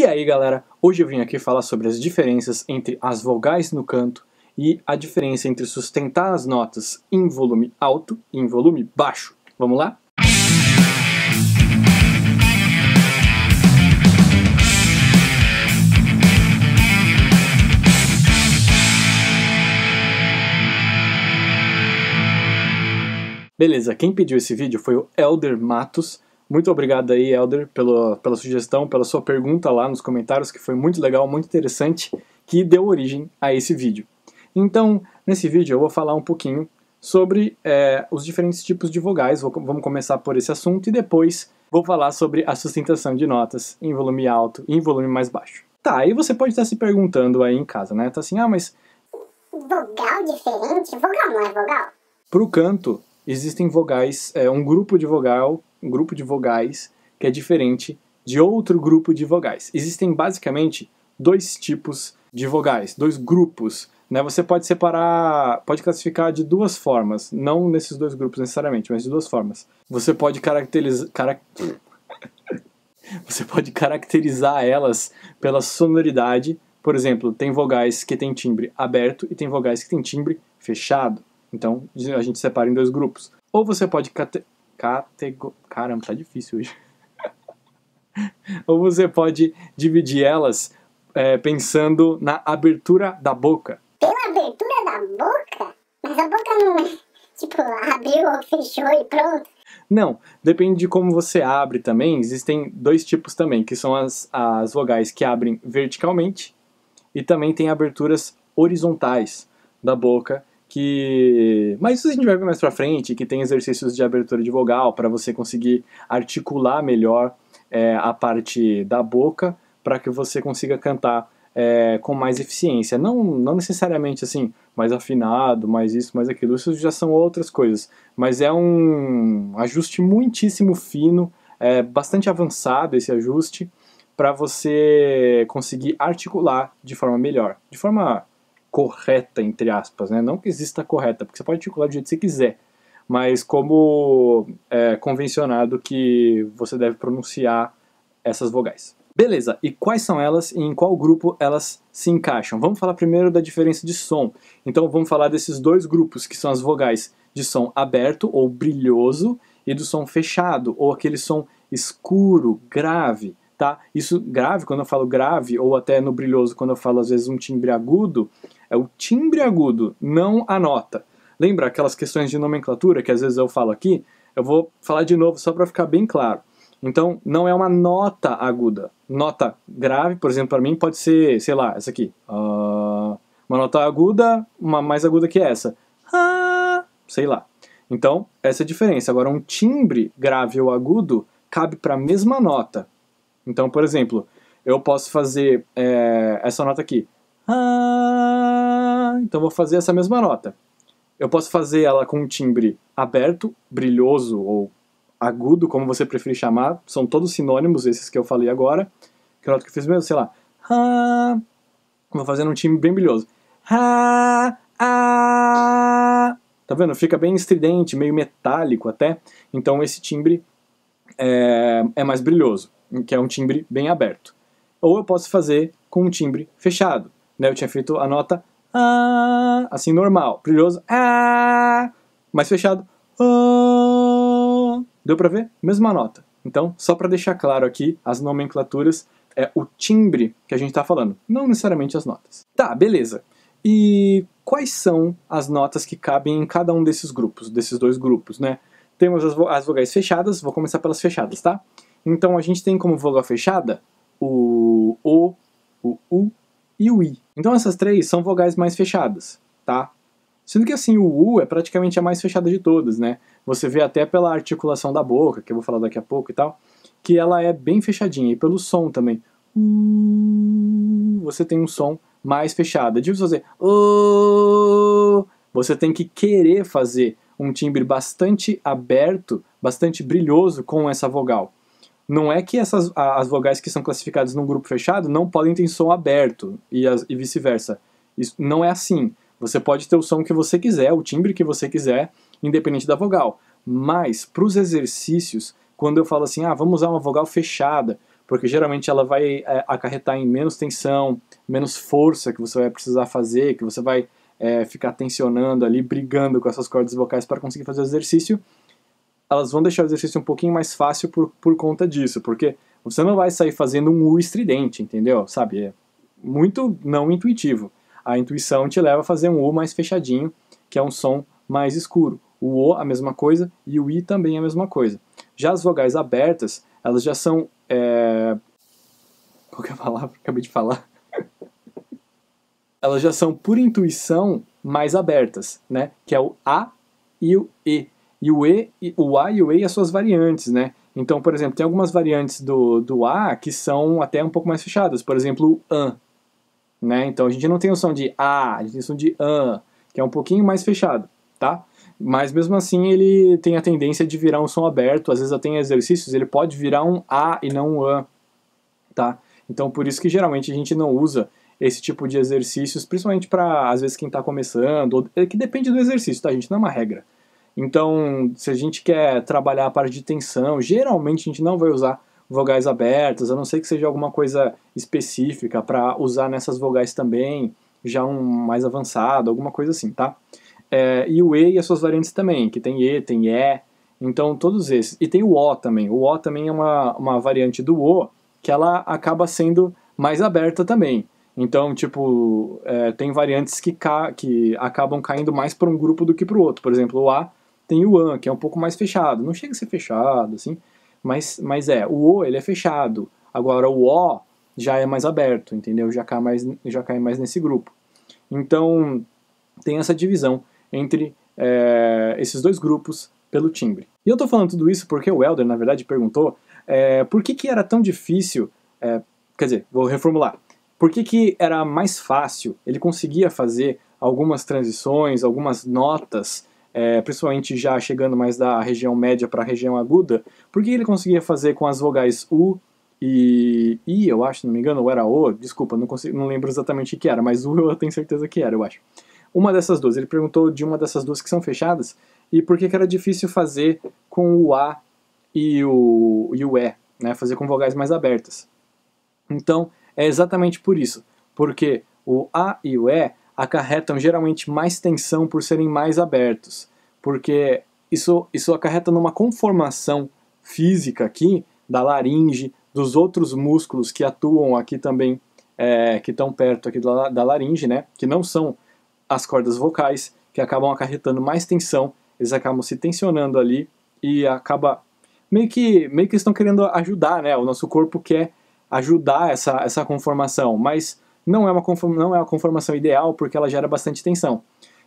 E aí galera, hoje eu vim aqui falar sobre as diferenças entre as vogais no canto e a diferença entre sustentar as notas em volume alto e em volume baixo. Vamos lá? Beleza, quem pediu esse vídeo foi o Elder Matos, muito obrigado aí, Elder, pelo, pela sugestão, pela sua pergunta lá nos comentários, que foi muito legal, muito interessante, que deu origem a esse vídeo. Então, nesse vídeo eu vou falar um pouquinho sobre é, os diferentes tipos de vogais, vou, vamos começar por esse assunto e depois vou falar sobre a sustentação de notas em volume alto e em volume mais baixo. Tá, aí você pode estar se perguntando aí em casa, né? Tá assim, ah, mas... Vogal diferente? Vogal não é vogal? Pro canto, existem vogais, é, um grupo de vogal um grupo de vogais que é diferente de outro grupo de vogais. Existem basicamente dois tipos de vogais, dois grupos. Né? Você pode separar, pode classificar de duas formas, não nesses dois grupos necessariamente, mas de duas formas. Você pode caracterizar. Você pode caracterizar elas pela sonoridade. Por exemplo, tem vogais que tem timbre aberto e tem vogais que tem timbre fechado. Então, a gente separa em dois grupos. Ou você pode categor... Caramba, tá difícil hoje. Ou você pode dividir elas é, pensando na abertura da boca. Pela abertura da boca? Mas a boca não é, tipo, abriu, fechou e pronto. Não, depende de como você abre também. Existem dois tipos também, que são as, as vogais que abrem verticalmente e também tem aberturas horizontais da boca, que. Mas isso a gente vai ver mais pra frente, que tem exercícios de abertura de vogal para você conseguir articular melhor é, a parte da boca para que você consiga cantar é, com mais eficiência. Não, não necessariamente assim, mais afinado, mais isso, mais aquilo. Isso já são outras coisas. Mas é um ajuste muitíssimo fino, é bastante avançado esse ajuste, para você conseguir articular de forma melhor. De forma correta, entre aspas, né? Não que exista correta, porque você pode articular do jeito que você quiser, mas como é, convencionado que você deve pronunciar essas vogais. Beleza, e quais são elas e em qual grupo elas se encaixam? Vamos falar primeiro da diferença de som. Então vamos falar desses dois grupos, que são as vogais de som aberto ou brilhoso e do som fechado, ou aquele som escuro, grave tá? Isso grave, quando eu falo grave, ou até no brilhoso, quando eu falo às vezes um timbre agudo, é o timbre agudo, não a nota. Lembra aquelas questões de nomenclatura que às vezes eu falo aqui? Eu vou falar de novo só para ficar bem claro. Então, não é uma nota aguda. Nota grave, por exemplo, para mim pode ser, sei lá, essa aqui. Uh, uma nota aguda, uma mais aguda que essa. sei lá. Então, essa é a diferença. Agora, um timbre grave ou agudo cabe para a mesma nota. Então, por exemplo, eu posso fazer é, essa nota aqui. Ah, então, vou fazer essa mesma nota. Eu posso fazer ela com um timbre aberto, brilhoso ou agudo, como você preferir chamar. São todos sinônimos, esses que eu falei agora. Que nota que eu fiz mesmo? Sei lá. Ah, vou fazer um timbre bem brilhoso. Ah, tá vendo? Fica bem estridente, meio metálico até. Então esse timbre é, é mais brilhoso que é um timbre bem aberto. Ou eu posso fazer com um timbre fechado. Né? Eu tinha feito a nota ah, assim normal, brilhoso, ah, mais fechado. Ah. Deu para ver? Mesma nota. Então, só para deixar claro aqui as nomenclaturas, é o timbre que a gente está falando, não necessariamente as notas. Tá, beleza. E quais são as notas que cabem em cada um desses grupos, desses dois grupos, né? Temos as, vo as vogais fechadas, vou começar pelas fechadas, tá? Então a gente tem como vogal fechada o O, o U e o I. Então essas três são vogais mais fechadas, tá? Sendo que assim, o U é praticamente a mais fechada de todas, né? Você vê até pela articulação da boca, que eu vou falar daqui a pouco e tal, que ela é bem fechadinha, e pelo som também. Uh, você tem um som mais fechado. De é difícil fazer. Oh". Você tem que querer fazer um timbre bastante aberto, bastante brilhoso com essa vogal não é que essas as vogais que são classificadas num grupo fechado não podem ter som aberto e, e vice-versa. Isso não é assim. Você pode ter o som que você quiser, o timbre que você quiser, independente da vogal. Mas para os exercícios, quando eu falo assim, ah, vamos usar uma vogal fechada, porque geralmente ela vai é, acarretar em menos tensão, menos força que você vai precisar fazer, que você vai é, ficar tensionando ali, brigando com essas cordas vocais para conseguir fazer o exercício elas vão deixar o exercício um pouquinho mais fácil por, por conta disso, porque você não vai sair fazendo um U estridente, entendeu? Sabe? É muito não intuitivo. A intuição te leva a fazer um U mais fechadinho, que é um som mais escuro. O O a mesma coisa e o I também é a mesma coisa. Já as vogais abertas, elas já são. É... Qual que é a palavra que acabei de falar? elas já são, por intuição, mais abertas, né? Que é o A e o E e o E, o A e o E e as suas variantes, né? Então, por exemplo, tem algumas variantes do, do A que são até um pouco mais fechadas, por exemplo, o AN. Né? Então a gente não tem o som de A, a gente tem o som de AN, que é um pouquinho mais fechado, tá? Mas mesmo assim ele tem a tendência de virar um som aberto, às vezes até em exercícios ele pode virar um A e não um AN, tá? Então por isso que geralmente a gente não usa esse tipo de exercícios, principalmente para às vezes quem está começando, ou, é que depende do exercício, tá? A gente não é uma regra. Então, se a gente quer trabalhar a parte de tensão, geralmente a gente não vai usar vogais abertas, a não ser que seja alguma coisa específica para usar nessas vogais também, já um mais avançado, alguma coisa assim, tá? É, e o E e as suas variantes também, que tem E, tem E, então todos esses. E tem o O também, o O também é uma, uma variante do O, que ela acaba sendo mais aberta também. Então, tipo, é, tem variantes que, ca... que acabam caindo mais para um grupo do que para o outro. Por exemplo, o A tem o an, que é um pouco mais fechado. Não chega a ser fechado, assim, mas, mas é. O o, ele é fechado. Agora, o o já é mais aberto, entendeu? Já cai mais, já cai mais nesse grupo. Então, tem essa divisão entre é, esses dois grupos pelo timbre. E eu tô falando tudo isso porque o Elder, na verdade, perguntou é, por que, que era tão difícil. É, quer dizer, vou reformular. Por que, que era mais fácil? Ele conseguia fazer algumas transições, algumas notas é, principalmente já chegando mais da região média para a região aguda, porque ele conseguia fazer com as vogais U e I, eu acho, não me engano, ou era O, desculpa, não, consigo, não lembro exatamente o que era, mas U eu tenho certeza que era, eu acho. Uma dessas duas, ele perguntou de uma dessas duas que são fechadas e por que, que era difícil fazer com o A e o, e o E, né, fazer com vogais mais abertas. Então, é exatamente por isso, porque o A e o E acarretam geralmente mais tensão por serem mais abertos, porque isso, isso acarreta numa conformação física aqui da laringe, dos outros músculos que atuam aqui também, é, que estão perto aqui da, da laringe, né? Que não são as cordas vocais, que acabam acarretando mais tensão, eles acabam se tensionando ali e acaba meio que meio que estão querendo ajudar, né? O nosso corpo quer ajudar essa essa conformação, mas não é uma, não é a conformação ideal porque ela gera bastante tensão.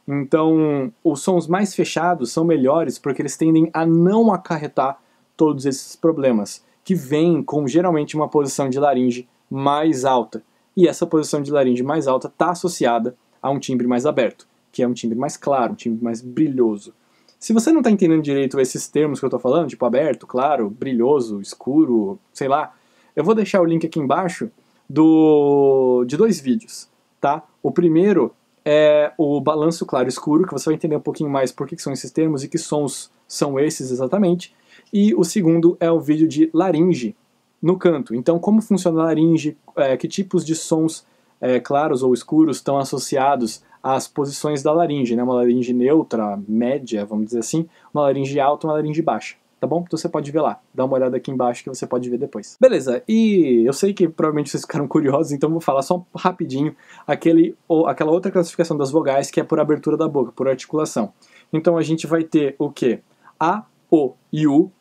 Então, os sons mais fechados são melhores porque eles tendem a não acarretar todos esses problemas, que vêm com geralmente uma posição de laringe mais alta. E essa posição de laringe mais alta está associada a um timbre mais aberto, que é um timbre mais claro, um timbre mais brilhoso. Se você não está entendendo direito esses termos que eu estou falando, tipo aberto, claro, brilhoso, escuro, sei lá, eu vou deixar o link aqui embaixo do, de dois vídeos, tá? O primeiro é o balanço claro escuro, que você vai entender um pouquinho mais por que, são esses termos e que sons são esses exatamente. E o segundo é o vídeo de laringe no canto. Então, como funciona a laringe, é, que tipos de sons é, claros ou escuros estão associados às posições da laringe, né? Uma laringe neutra, média, vamos dizer assim, uma laringe alta, uma laringe baixa tá bom? Então você pode ver lá. Dá uma olhada aqui embaixo que você pode ver depois. Beleza, e eu sei que provavelmente vocês ficaram curiosos, então vou falar só rapidinho aquele, ou, aquela outra classificação das vogais que é por abertura da boca, por articulação. Então a gente vai ter o que? A, O e U,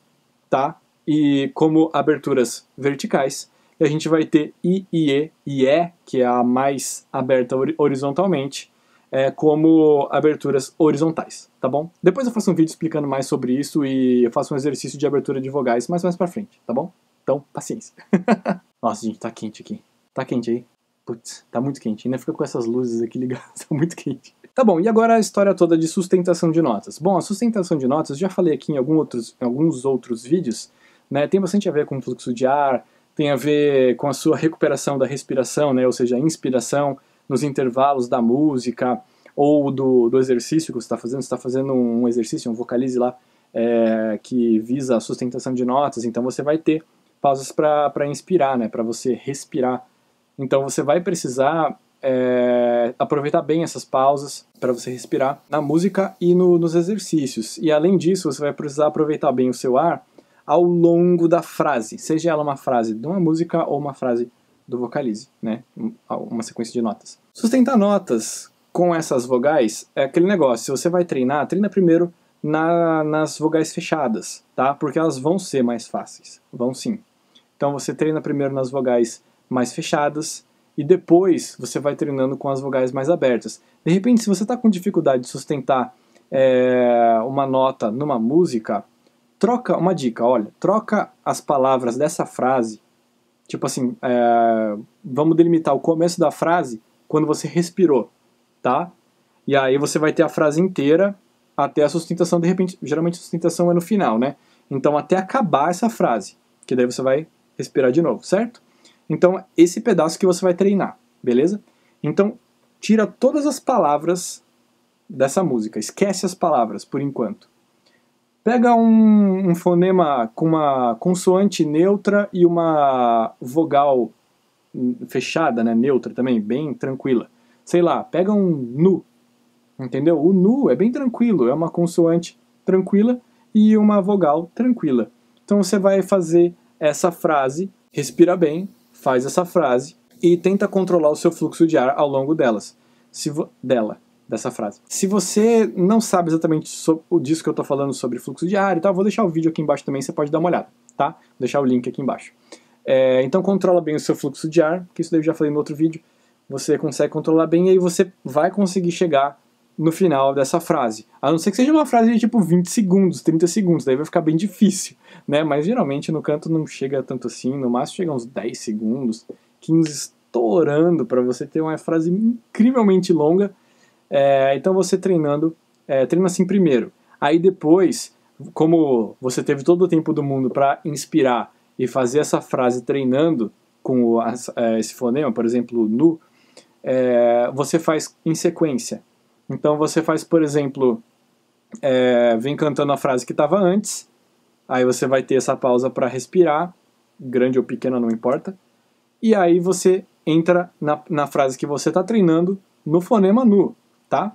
tá? E como aberturas verticais. E a gente vai ter I, I, E e E, que é a mais aberta horizontalmente é, como aberturas horizontais, tá bom? Depois eu faço um vídeo explicando mais sobre isso e eu faço um exercício de abertura de vogais mais mais pra frente, tá bom? Então, paciência. Nossa, gente, tá quente aqui. Tá quente aí? Putz, tá muito quente. Ainda fica com essas luzes aqui ligadas, tá muito quente. Tá bom, e agora a história toda de sustentação de notas. Bom, a sustentação de notas, já falei aqui em, algum outros, em alguns outros vídeos, né, tem bastante a ver com o fluxo de ar, tem a ver com a sua recuperação da respiração, né, ou seja, a inspiração, nos intervalos da música ou do, do exercício que você está fazendo, você está fazendo um exercício, um vocalize lá, é, que visa a sustentação de notas, então você vai ter pausas para inspirar, né, para você respirar. Então você vai precisar é, aproveitar bem essas pausas para você respirar na música e no, nos exercícios. E além disso, você vai precisar aproveitar bem o seu ar ao longo da frase, seja ela uma frase de uma música ou uma frase do vocalize, né? Uma sequência de notas. Sustentar notas com essas vogais é aquele negócio. Se você vai treinar, treina primeiro na, nas vogais fechadas, tá? Porque elas vão ser mais fáceis. Vão sim. Então você treina primeiro nas vogais mais fechadas e depois você vai treinando com as vogais mais abertas. De repente, se você está com dificuldade de sustentar é, uma nota numa música, troca uma dica, olha, troca as palavras dessa frase Tipo assim, é, vamos delimitar o começo da frase quando você respirou, tá? E aí você vai ter a frase inteira até a sustentação, de repente, geralmente a sustentação é no final, né? Então até acabar essa frase, que daí você vai respirar de novo, certo? Então esse pedaço que você vai treinar, beleza? Então tira todas as palavras dessa música, esquece as palavras por enquanto. Pega um, um, fonema com uma consoante neutra e uma vogal hum, fechada, né, neutra também, bem tranquila. Sei lá, pega um nu, entendeu? O nu é bem tranquilo, é uma consoante tranquila e uma vogal tranquila. Então você vai fazer essa frase, respira bem, faz essa frase e tenta controlar o seu fluxo de ar ao longo delas. Se dela dessa frase. Se você não sabe exatamente o disso que eu estou falando sobre fluxo diário e tal, vou deixar o vídeo aqui embaixo também, você pode dar uma olhada, tá? Vou deixar o link aqui embaixo. É, então controla bem o seu fluxo de ar, que isso daí eu já falei no outro vídeo. Você consegue controlar bem e aí você vai conseguir chegar no final dessa frase. A não ser que seja uma frase de tipo 20 segundos, 30 segundos, daí vai ficar bem difícil, né? Mas geralmente no canto não chega tanto assim, no máximo chega uns 10 segundos, 15 estourando para você ter uma frase incrivelmente longa é, então você treinando, é, treina assim primeiro. Aí depois, como você teve todo o tempo do mundo para inspirar e fazer essa frase treinando com o, é, esse fonema, por exemplo, nu, é, você faz em sequência. Então você faz, por exemplo, é, vem cantando a frase que estava antes, aí você vai ter essa pausa para respirar, grande ou pequena, não importa. E aí você entra na, na frase que você está treinando no fonema nu tá?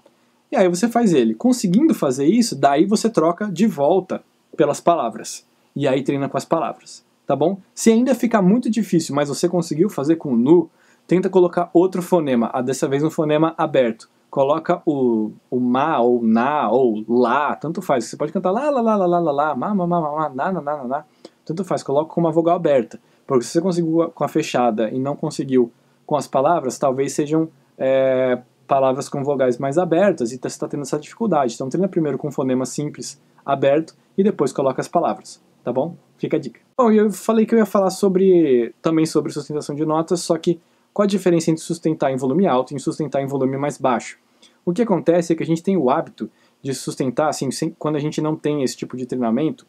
E aí você faz ele. Conseguindo fazer isso, daí você troca de volta pelas palavras. E aí treina com as palavras, tá bom? Se ainda ficar muito difícil, mas você conseguiu fazer com o nu, tenta colocar outro fonema, ah, dessa vez um fonema aberto. Coloca o, o ma, ou na, ou lá, tanto faz. Você pode cantar lá, lá, lá, lá, lá, lá, lá, ma, ma, ma, ma, na, na, na, na, na. Tanto faz, coloca com uma vogal aberta. Porque se você conseguiu com a fechada e não conseguiu com as palavras, talvez sejam é, palavras com vogais mais abertas e tá, você está tendo essa dificuldade. Então treina primeiro com um fonema simples, aberto, e depois coloca as palavras, tá bom? Fica a dica. Bom, eu falei que eu ia falar sobre também sobre sustentação de notas, só que qual a diferença entre sustentar em volume alto e sustentar em volume mais baixo? O que acontece é que a gente tem o hábito de sustentar, assim, sem, quando a gente não tem esse tipo de treinamento,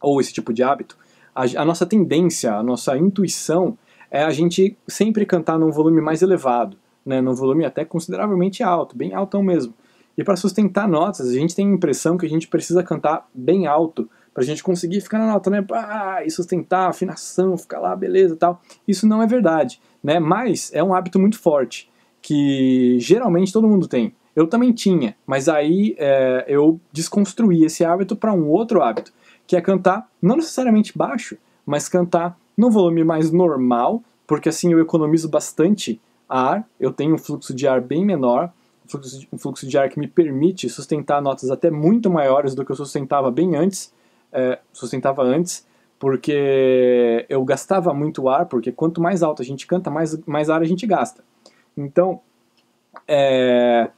ou esse tipo de hábito, a, a nossa tendência, a nossa intuição é a gente sempre cantar num volume mais elevado né, num volume até consideravelmente alto, bem altão mesmo. E para sustentar notas, a gente tem a impressão que a gente precisa cantar bem alto para a gente conseguir ficar na nota, né? Ah, e sustentar a afinação, ficar lá, beleza tal. Isso não é verdade, né? Mas é um hábito muito forte que geralmente todo mundo tem. Eu também tinha, mas aí é, eu desconstruí esse hábito para um outro hábito, que é cantar não necessariamente baixo, mas cantar num volume mais normal, porque assim eu economizo bastante ar, eu tenho um fluxo de ar bem menor, um fluxo de, ar que me permite sustentar notas até muito maiores do que eu sustentava bem antes, é, sustentava antes, porque eu gastava muito ar, porque quanto mais alto a gente canta, mais, mais ar a gente gasta. Então, é,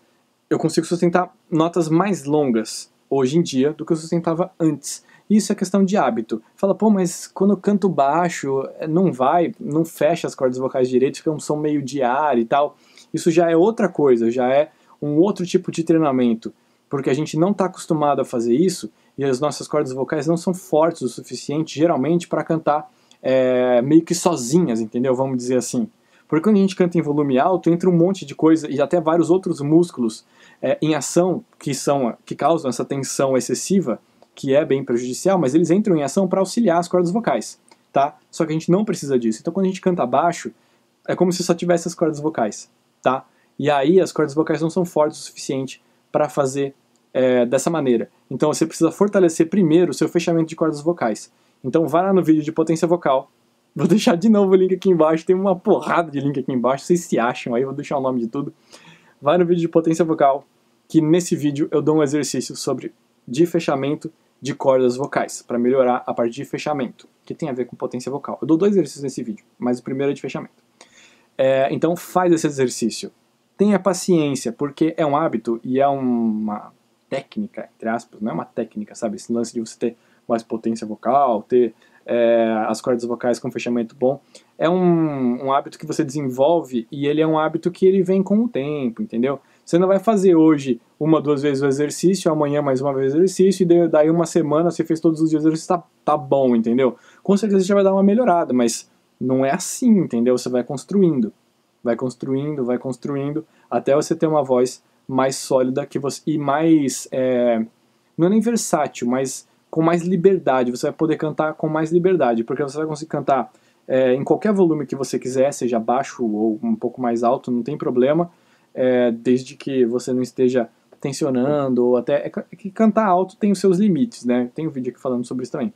eu consigo sustentar notas mais longas hoje em dia do que eu sustentava antes. Isso é questão de hábito. Fala, pô, mas quando eu canto baixo, eh, não vai, não fecha as cordas vocais direito, fica um som meio de ar e tal. Isso já é outra coisa, já é um outro tipo de treinamento, porque a gente não está acostumado a fazer isso e as nossas cordas vocais não são fortes o suficiente, geralmente, para cantar é, meio que sozinhas, entendeu? Vamos dizer assim. Porque quando a gente canta em volume alto, entra um monte de coisa e até vários outros músculos é, em ação que são que causam essa tensão excessiva que é bem prejudicial, mas eles entram em ação para auxiliar as cordas vocais, tá? Só que a gente não precisa disso. Então quando a gente canta baixo, é como se só tivesse as cordas vocais, tá? E aí as cordas vocais não são fortes o suficiente para fazer é, dessa maneira. Então você precisa fortalecer primeiro o seu fechamento de cordas vocais. Então vá lá no vídeo de potência vocal. Vou deixar de novo o link aqui embaixo, tem uma porrada de link aqui embaixo, vocês se acham aí, vou deixar o nome de tudo. Vai no vídeo de potência vocal, que nesse vídeo eu dou um exercício sobre de fechamento de cordas vocais, para melhorar a parte de fechamento, que tem a ver com potência vocal. Eu dou dois exercícios nesse vídeo, mas o primeiro é de fechamento. É, então faz esse exercício. Tenha paciência, porque é um hábito e é uma técnica, entre aspas, não é uma técnica, sabe? Esse lance de você ter mais potência vocal, ter é, as cordas vocais com fechamento bom, é um, um hábito que você desenvolve e ele é um hábito que ele vem com o tempo, entendeu? Você não vai fazer hoje uma, duas vezes o exercício, amanhã mais uma vez o exercício, e daí uma semana você fez todos os dias o exercício, tá, tá bom, entendeu? Com certeza já vai dar uma melhorada, mas não é assim, entendeu? Você vai construindo, vai construindo, vai construindo, até você ter uma voz mais sólida que você, e mais, é, não é nem versátil, mas com mais liberdade, você vai poder cantar com mais liberdade, porque você vai conseguir cantar é, em qualquer volume que você quiser, seja baixo ou um pouco mais alto, não tem problema, é, desde que você não esteja tensionando ou até é, é que cantar alto tem os seus limites, né? Tem um vídeo aqui falando sobre isso também.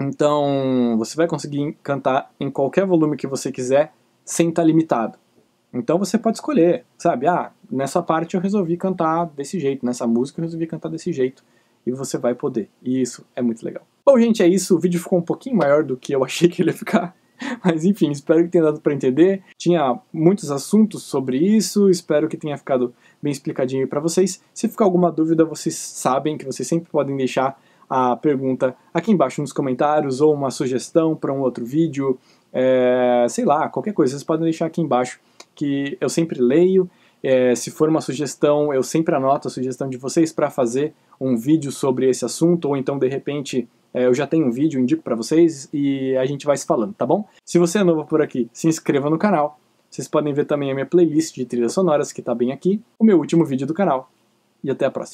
Então, você vai conseguir cantar em qualquer volume que você quiser sem estar tá limitado. Então você pode escolher, sabe? Ah, nessa parte eu resolvi cantar desse jeito, nessa música eu resolvi cantar desse jeito e você vai poder. E isso é muito legal. Bom, gente, é isso. O vídeo ficou um pouquinho maior do que eu achei que ele ia ficar. Mas enfim, espero que tenha dado para entender. Tinha muitos assuntos sobre isso, espero que tenha ficado bem explicadinho para vocês. Se ficar alguma dúvida, vocês sabem que vocês sempre podem deixar a pergunta aqui embaixo nos comentários ou uma sugestão para um outro vídeo, é, sei lá, qualquer coisa, vocês podem deixar aqui embaixo que eu sempre leio. É, se for uma sugestão, eu sempre anoto a sugestão de vocês para fazer um vídeo sobre esse assunto, ou então de repente é, eu já tenho um vídeo, indico para vocês e a gente vai se falando, tá bom? Se você é novo por aqui, se inscreva no canal. Vocês podem ver também a minha playlist de trilhas sonoras que tá bem aqui, o meu último vídeo do canal. E até a próxima.